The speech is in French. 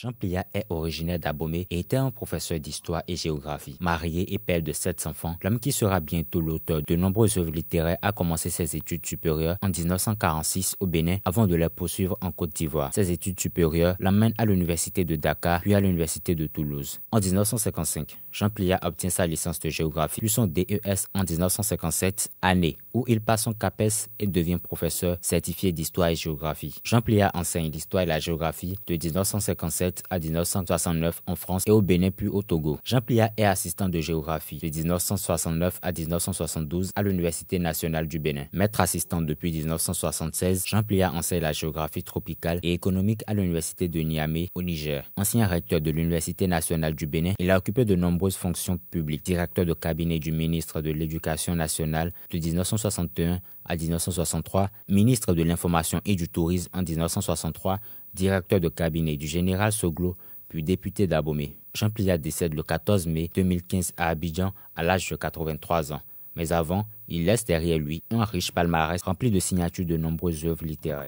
Jean Pliat est originaire d'Abomey et était un professeur d'histoire et géographie. Marié et père de sept enfants, l'homme qui sera bientôt l'auteur de nombreuses œuvres littéraires a commencé ses études supérieures en 1946 au Bénin avant de les poursuivre en Côte d'Ivoire. Ses études supérieures l'amènent à l'université de Dakar puis à l'université de Toulouse. En 1955, Jean Pliat obtient sa licence de géographie puis son DES en 1957, année où il passe son CAPES et devient professeur certifié d'histoire et géographie. Jean Pliat enseigne l'histoire et la géographie de 1957 à 1969 en France et au Bénin puis au Togo. Jean Plia est assistant de géographie de 1969 à 1972 à l'Université nationale du Bénin. Maître assistant depuis 1976, Jean Plia enseigne la géographie tropicale et économique à l'Université de Niamey au Niger. Ancien recteur de l'Université nationale du Bénin, il a occupé de nombreuses fonctions publiques, directeur de cabinet du ministre de l'Éducation nationale de 1961 à 1963, ministre de l'Information et du Tourisme en 1963, directeur de cabinet du général Soglo, puis député d'abomé Jean décède le 14 mai 2015 à Abidjan à l'âge de 83 ans. Mais avant, il laisse derrière lui un riche palmarès rempli de signatures de nombreuses œuvres littéraires.